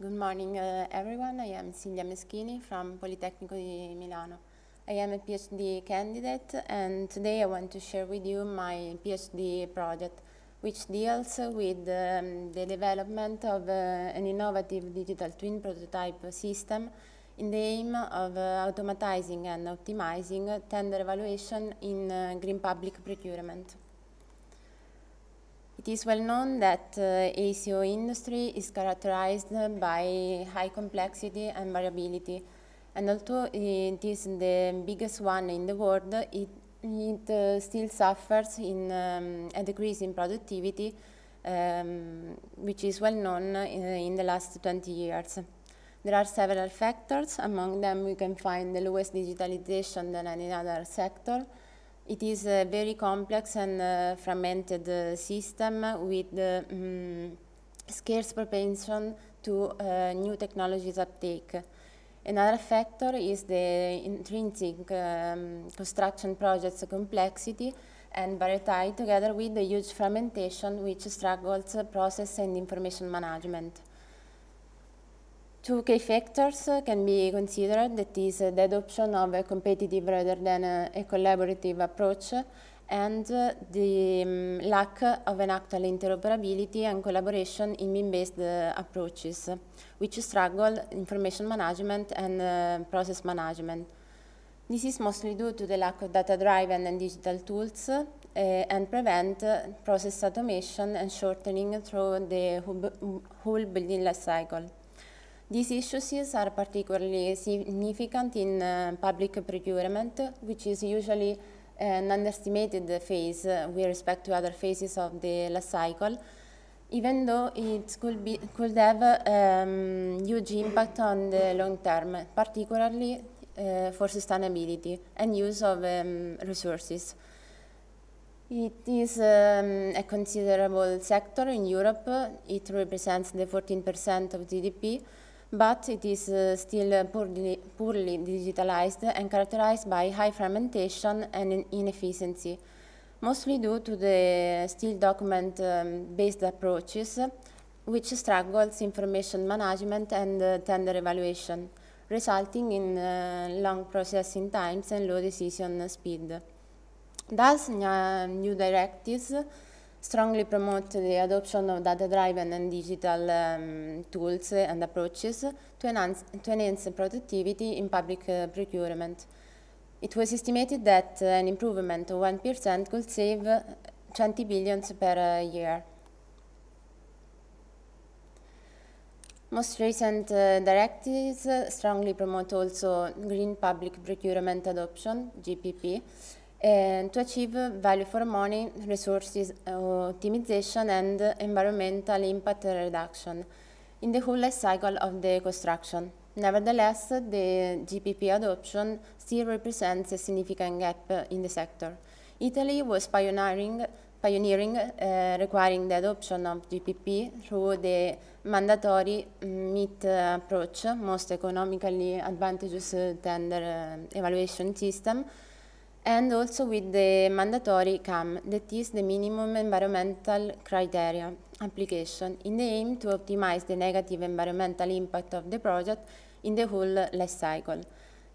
Good morning, uh, everyone. I am Silvia Meschini from Politecnico di Milano. I am a PhD candidate, and today I want to share with you my PhD project, which deals with um, the development of uh, an innovative digital twin prototype system in the aim of uh, automatizing and optimizing tender evaluation in uh, green public procurement. It is well known that uh, industry is characterized by high complexity and variability. And although it is the biggest one in the world, it, it uh, still suffers in um, a decrease in productivity, um, which is well known uh, in the last 20 years. There are several factors. Among them, we can find the lowest digitalization than any other sector, it is a very complex and uh, fragmented uh, system with uh, mm, scarce propension to uh, new technologies uptake. Another factor is the intrinsic um, construction project's complexity and variety together with the huge fragmentation which struggles process and information management. Two key factors uh, can be considered, that is uh, the adoption of a competitive rather than a collaborative approach and uh, the um, lack of an actual interoperability and collaboration in MIM-based uh, approaches, which struggle information management and uh, process management. This is mostly due to the lack of data-driven and digital tools uh, and prevent process automation and shortening through the whole building life cycle. These issues are particularly significant in uh, public procurement, which is usually uh, an underestimated phase uh, with respect to other phases of the last cycle, even though it could, be, could have a um, huge impact on the long term, particularly uh, for sustainability and use of um, resources. It is um, a considerable sector in Europe. It represents the 14% of GDP but it is uh, still poorly, poorly, digitalized and characterized by high fragmentation and inefficiency, mostly due to the still document-based um, approaches, which struggles information management and uh, tender evaluation, resulting in uh, long processing times and low decision speed. Thus, new directives strongly promote the adoption of data-driven and digital um, tools and approaches to enhance, to enhance productivity in public uh, procurement. It was estimated that uh, an improvement of 1% could save uh, 20 billion per uh, year. Most recent uh, directives strongly promote also green public procurement adoption, GPP, and to achieve value for money, resources uh, optimization and environmental impact reduction in the whole life cycle of the construction. Nevertheless, the GPP adoption still represents a significant gap in the sector. Italy was pioneering, pioneering uh, requiring the adoption of GPP through the mandatory MIT mm, approach, most economically advantageous tender um, evaluation system, and also with the mandatory CAM, that is the minimum environmental criteria application, in the aim to optimize the negative environmental impact of the project in the whole life cycle.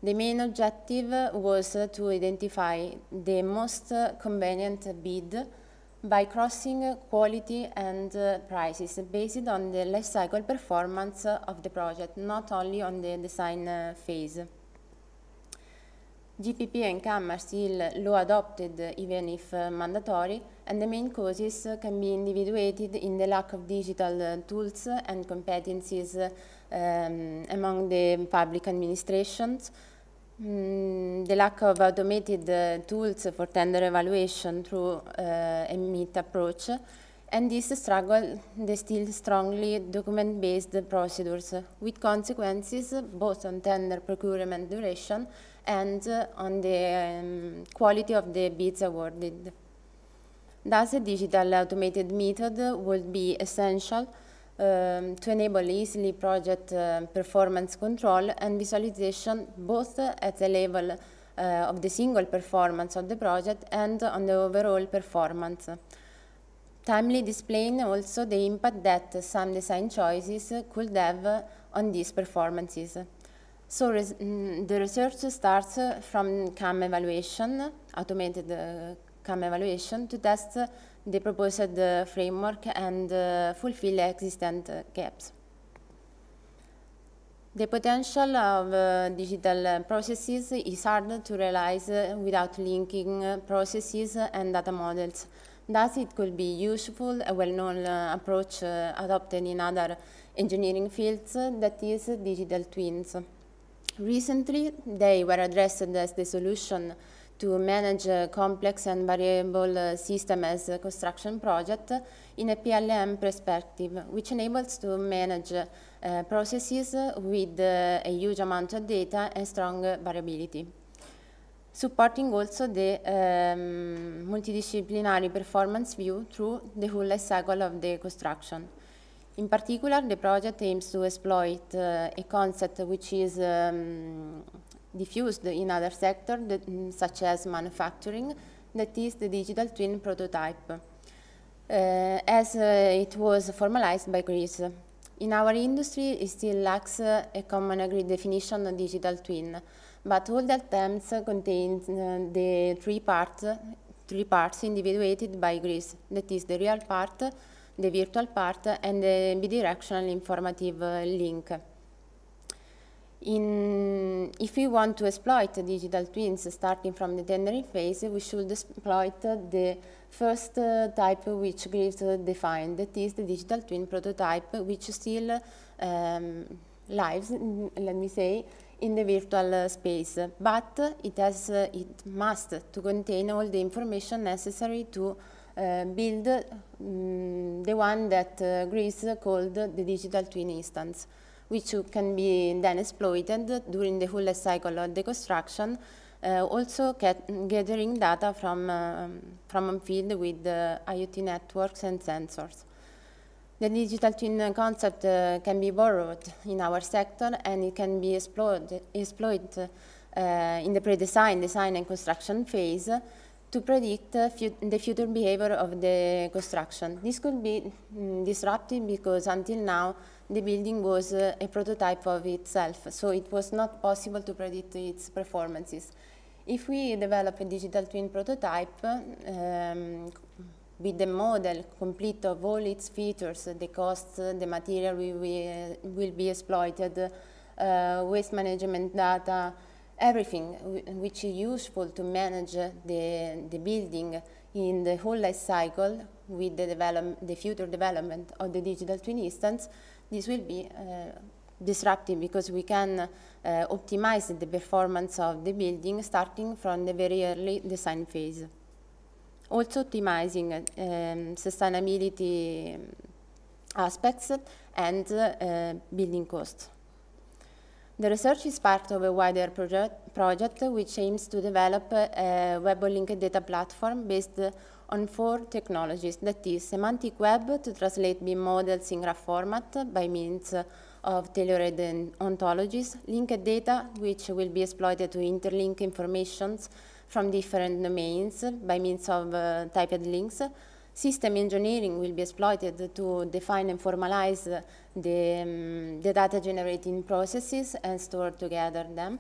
The main objective was to identify the most convenient bid by crossing quality and prices based on the life cycle performance of the project, not only on the design phase. GPP and CAM are still low adopted, even if uh, mandatory, and the main causes uh, can be individuated in the lack of digital uh, tools and competencies um, among the public administrations, mm, the lack of automated uh, tools for tender evaluation through uh, a MIT approach, and this struggle, the still strongly document-based procedures, with consequences both on tender procurement duration and uh, on the um, quality of the bids awarded. Thus, a digital automated method would be essential um, to enable easily project uh, performance control and visualization both at the level uh, of the single performance of the project and on the overall performance. Timely displaying also the impact that some design choices could have on these performances. So res mm, the research starts from CAM evaluation, automated uh, CAM evaluation, to test the proposed framework and uh, fulfill existing gaps. The potential of uh, digital uh, processes is hard to realize uh, without linking processes and data models. Thus, it could be useful, a well-known uh, approach uh, adopted in other engineering fields, that is digital twins. Recently, they were addressed as the solution to manage a complex and variable uh, system as a construction project in a PLM perspective, which enables to manage uh, processes with uh, a huge amount of data and strong variability. Supporting also the um, multidisciplinary performance view through the whole life cycle of the construction. In particular, the project aims to exploit uh, a concept which is um, diffused in other sectors, mm, such as manufacturing, that is the digital twin prototype, uh, as uh, it was formalized by Greece. In our industry, it still lacks uh, a common agreed definition of digital twin, but all the attempts contain uh, the three parts, three parts individuated by Greece, that is the real part, the virtual part and the bidirectional informative uh, link. In, if we want to exploit digital twins starting from the tendering phase, we should exploit the first uh, type which Graves uh, defined, that is the digital twin prototype, which still um, lives, let me say, in the virtual uh, space, but it, has, uh, it must to contain all the information necessary to Eh, build um, the one that eh, Greece called the digital twin instance, which can be then exploited during the whole cycle of the construction. Eh, also gathering data from, um, from a field with IoT networks and sensors. The digital twin concept uh, can be borrowed in our sector and it can be exploited, exploit, uh, in the pre-design, design and construction phase to predict uh, the future behavior of the construction. This could be mm, disruptive because until now the building was uh, a prototype of itself, so it was not possible to predict its performances. If we develop a digital twin prototype um, with the model complete of all its features, the costs, the material we will, uh, will be exploited, uh, waste management data, everything which is useful to manage the, the building in the whole life cycle with the, develop, the future development of the digital twin instance, this will be uh, disruptive because we can uh, optimize the performance of the building starting from the very early design phase. Also optimizing um, sustainability um, aspects and uh, building costs. The research is part of a wider project, project which aims to develop a web linked data platform based on four technologies, that is semantic web to translate BIM models in graph format by means of tailored ontologies, linked data which will be exploited to interlink informations from different domains by means of uh, typed links, System engineering will be exploited to define and formalize the, um, the data generating processes and store together them.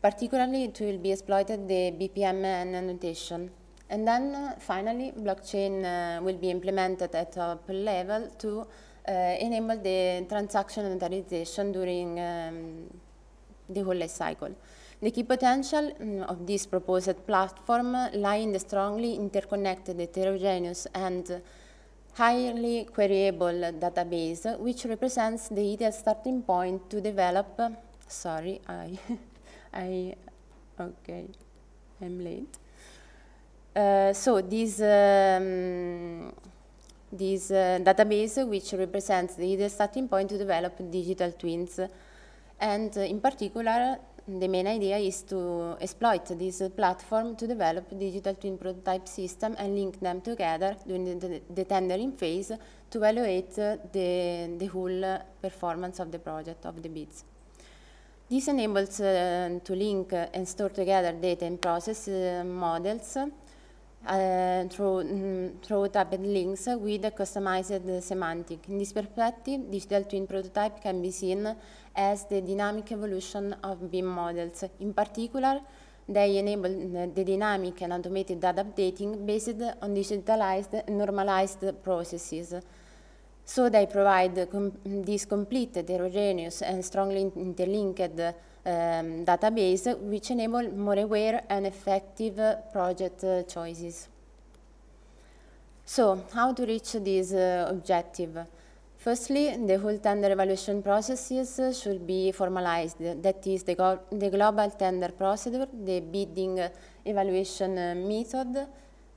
Particularly, it will be exploited the BPMN annotation. And then uh, finally, blockchain uh, will be implemented at top level to uh, enable the transaction notarization during um, the whole life cycle. The key potential mm, of this proposed platform lie in the strongly interconnected, heterogeneous, and highly queryable database, which represents the ideal starting point to develop. Sorry, I, I, okay, I'm late. Uh, so this um, this uh, database, which represents the ideal starting point to develop digital twins, and uh, in particular the main idea is to exploit this platform to develop digital twin prototype system and link them together during the, the tendering phase to evaluate uh, the, the whole performance of the project, of the bids. This enables uh, to link uh, and store together data and process uh, models uh, eh, through, mm, through typed links with customized semantic. In this perspective, digital twin prototype can be seen as the dynamic evolution of BIM models. In particular, they enable mm, the dynamic and automated data updating based on digitalized and normalized processes. So they provide com this complete heterogeneous and strongly interlinked um, database which enable more aware and effective uh, project uh, choices. So how to reach this uh, objective? Firstly, the whole tender evaluation processes uh, should be formalized. That is the, the global tender procedure, the bidding uh, evaluation uh, method,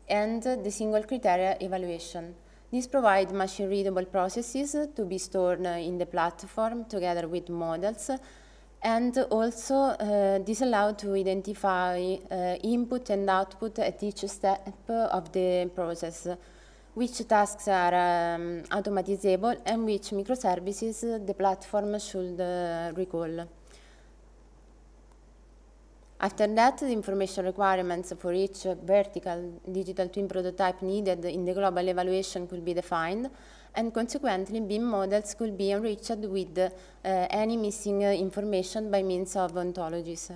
and the single criteria evaluation. These provide machine readable processes to be stored uh, in the platform together with models and also uh, this allows to identify uh, input and output at each step of the process, which tasks are um, automatizable and which microservices the platform should uh, recall. After that, the information requirements for each vertical digital twin prototype needed in the global evaluation could be defined, and consequently BIM models could be enriched with uh, any missing uh, information by means of ontologies,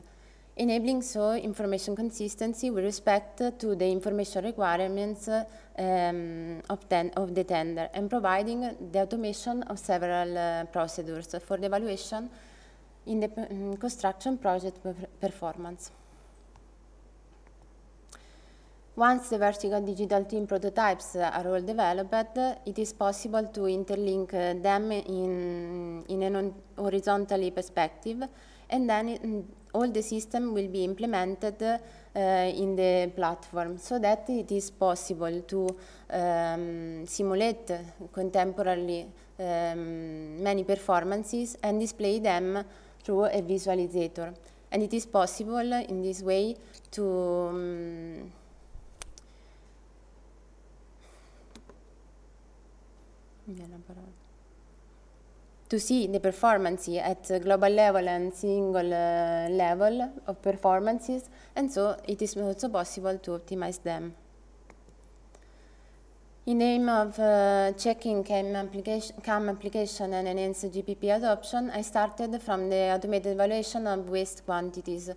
enabling so information consistency with respect to the information requirements um, of, of, the tender, and providing the automation of several uh, procedures for the evaluation in the mm, construction project performance. Once the vertical digital twin prototypes are all developed, it is possible to interlink them in, in an horizontally perspective, and then it, mm, all the system will be implemented uh, in the platform so that it is possible to um, simulate contemporarily um, ehm, many performances and display them through a visualizator. And it is possible in this way to um, to see the performance at global level and single uh, level of performances, and so it is also possible to optimize them in aim of uh, checking CAM application, CAM application and enhanced GPP adoption, I started from the automated evaluation of waste quantities,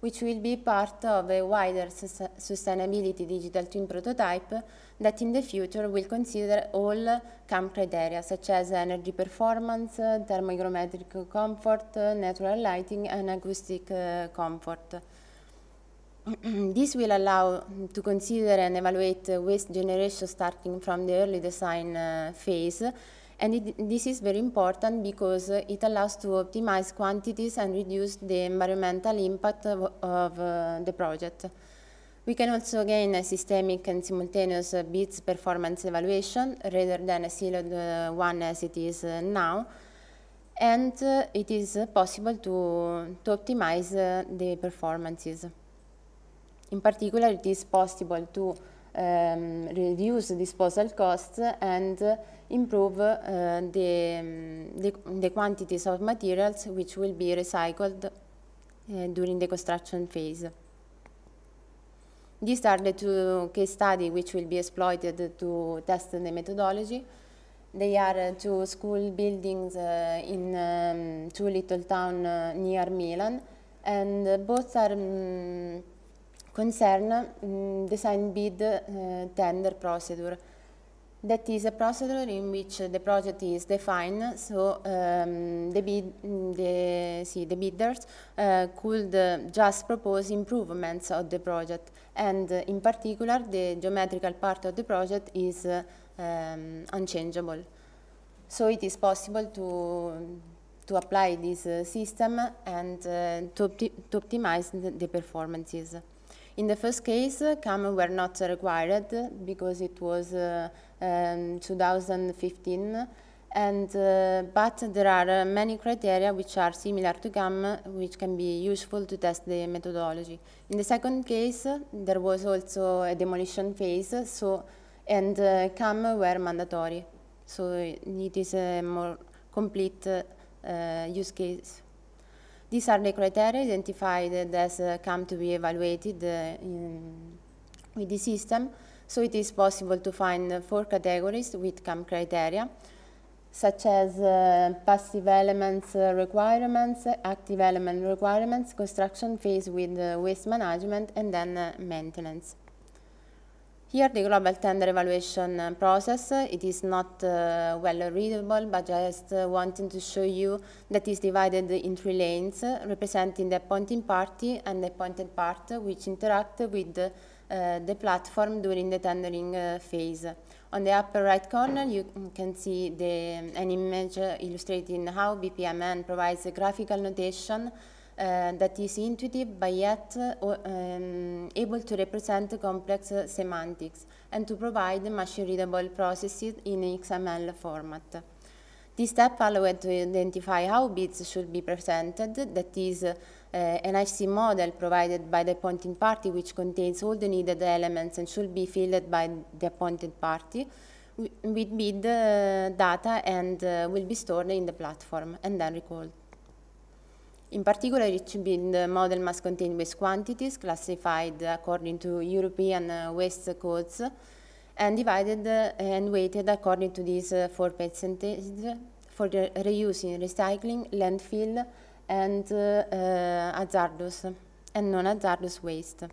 which will be part of a wider sustainability digital twin prototype that in the future will consider all CAM criteria, such as energy performance, uh, comfort, uh, natural lighting, and acoustic uh, comfort. this will allow to consider and evaluate waste generation starting from the early design uh, phase. And it, this is very important because it allows to optimize quantities and reduce the environmental impact of, of uh, the project. We can also gain a systemic and simultaneous BITS performance evaluation rather than a siloed uh, one as it is uh, now and uh, it is possible to, to optimize uh, the performances. In particular, it is possible to um, reduce disposal costs and uh, improve uh, the, um, the, the, quantities of materials which will be recycled uh, during the construction phase. These are the two case studies which will be exploited to test the methodology. They are eh, two school buildings in um, two little town near Milan and both are mm, concern mm, design bid uh, tender procedure. That is a procedure in which the project is defined, so um, the, bid, mm, the, see, the bidders uh, could uh, just propose improvements of the project, and uh, in particular the geometrical part of the project is um, unchangeable. So it is possible to, to apply this system and to, opti to optimize the performances. In the first case, CAM were not required because it was uh, um, 2015 and uh, but there are uh, many criteria which are similar to GAM which can be useful to test the methodology. In the second case, there was also a demolition phase, so and uh, CAM were mandatory, so it is a more complete uh, use case. These are the criteria identified as uh, come to be evaluated uh, in, with the system. So it is possible to find four categories with CAM criteria, such as uh, passive elements uh, requirements, active element requirements, construction phase with uh, waste management, and then uh, maintenance. Here the global tender evaluation uh, process, uh, it is not uh, well readable, but just uh, wanting to show you that is divided in three lanes, uh, representing the appointing party and the appointed part, uh, which interact with the platform during the tendering phase. On the upper right corner, you can see the, um, an image illustrating how BPMN provides a graphical notation uh, that is intuitive but yet um, able to represent complex semantics and to provide machine-readable processes in XML format. This step allowed to identify how bits should be presented, that is, uh, an IC model provided by the appointing party which contains all the needed elements and should be filled by the appointed party with bid uh, data and uh, will be stored in the platform and then recalled. In particular, it should be the model must contain waste quantities classified according to European uh, waste codes and divided uh, and weighted according to these uh, four percentages for the reuse recycling, landfill, and hazardous and non-hazardous waste.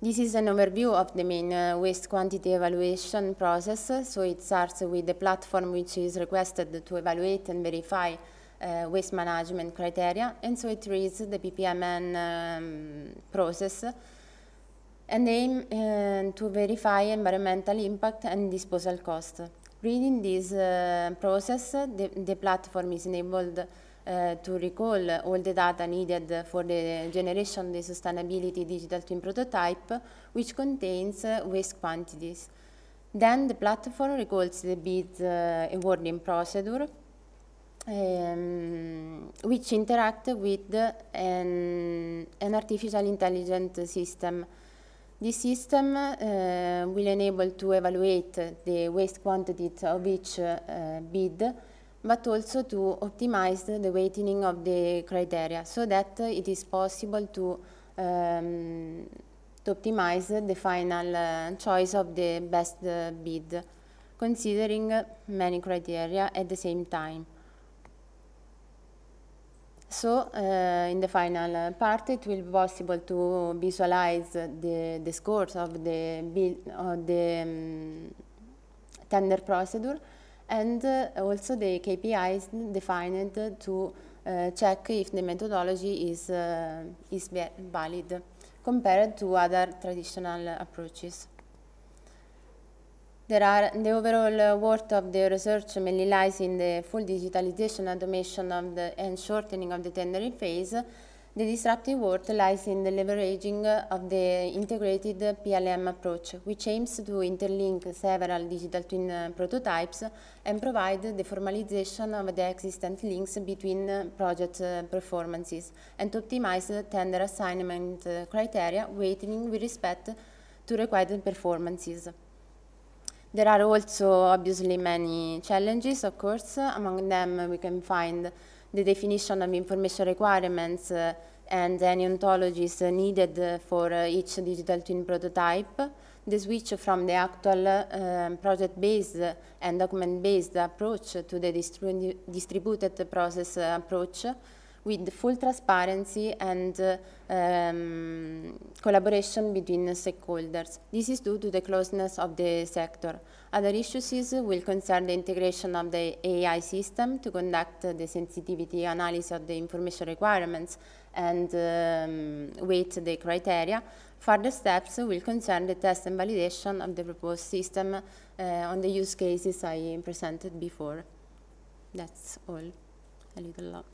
This is an overview of the main uh, waste quantity evaluation process. So it starts with the platform which is requested to evaluate and verify uh, waste management criteria, and so it reads the BPMN um, process and aim uh, to verify environmental impact and disposal cost. Reading this uh, process, the, the, platform is enabled to recall all the data needed for the generation of the sustainability digital twin prototype, which contains waste quantities. Then the platform recalls the bid awarding procedure um, which interact with an, an artificial intelligence system. This system uh, will enable to evaluate the waste quantities of each uh, bid, but also to optimize the weighting of the criteria so that it is possible to, um, to optimize the final uh, choice of the best bid, considering many criteria at the same time. So uh, in the final part, it will be possible to visualize the, the scores of the, of the um, tender procedure and uh, also the KPIs defined to uh, check if the methodology is, uh, is valid compared to other traditional approaches. Are, the overall uh, worth of the research mainly lies in the full digitalization, automation of the, and shortening of the tendering phase. The disruptive worth lies in the leveraging uh, of the integrated uh, PLM approach, which aims to interlink several digital twin prototypes and provide the formalization of the existing links between project performances and optimize the tender assignment criteria, weighting with respect to required performances. There are also obviously many challenges, of course. Among them, we can find the definition of information requirements uh, and any ontologies needed for uh, each digital twin prototype. The switch from the actual um, project-based and document-based approach to the distributed process approach with full transparency and uh, um, collaboration between stakeholders. This is due to the closeness of the sector. Other issues uh, will concern the integration of the AI system to conduct uh, the sensitivity analysis of the information requirements and um, weight the criteria. Further steps will concern the test and validation of the proposed system uh, on the use cases I presented before. That's all. A little long.